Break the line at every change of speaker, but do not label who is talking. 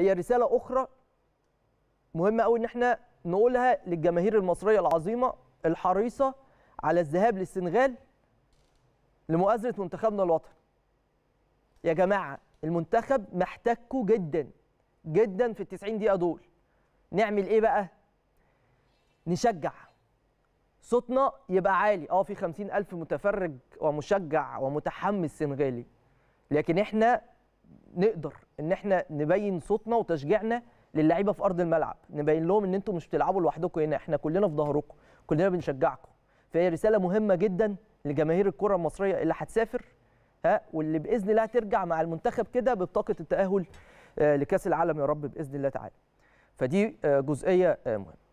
هي رساله اخرى مهمه أوي ان احنا نقولها للجماهير المصريه العظيمه الحريصه على الذهاب للسنغال لمؤازره منتخبنا الوطني يا جماعه المنتخب محتاجكم جدا جدا في التسعين 90 دقيقه دول نعمل ايه بقى نشجع صوتنا يبقى عالي اه في خمسين الف متفرج ومشجع ومتحمس سنغالي لكن احنا نقدر ان احنا نبين صوتنا وتشجيعنا للعيبه في ارض الملعب نبين لهم ان انتم مش بتلعبوا لوحدكم هنا احنا كلنا في ظهركم كلنا بنشجعكم فهي رساله مهمه جدا لجماهير الكره المصريه اللي هتسافر ها واللي باذن الله ترجع مع المنتخب كده ببطاقه التاهل آه، لكاس العالم يا رب باذن الله تعالى فدي آه، جزئيه آه، مهمه